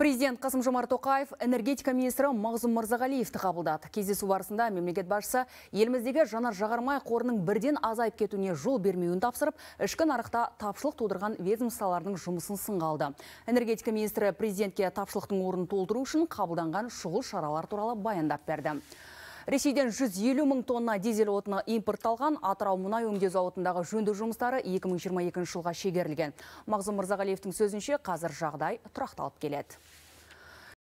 Президент Қасым Жомар Тоқаев энергетика министрі Мағзұм Мырзағалиевті қабылдады. Кездесу барысында мемлекет басшысы еліміздегі жанар жағармай қорының бірден азайып кетуіне жол бермеуін тапсырып, ішкі нарықта тапшылық тудырған ведомстволардың жұмысын сынға алды. Энергетика министрі президентке тапшылықтың орнын толтыру үшін қабылданған шұғыл шаралар туралы баяндап берді. Ресейден 150 мың тонна дизель отыны импортталған Атырау мұнай өңдеу зауытындағы жөндеу жұмыстары 2022 жылға шегерілген. Мағзұм Мырзағалиевтің сөзінше қазір жағдай тұрақталып келеді.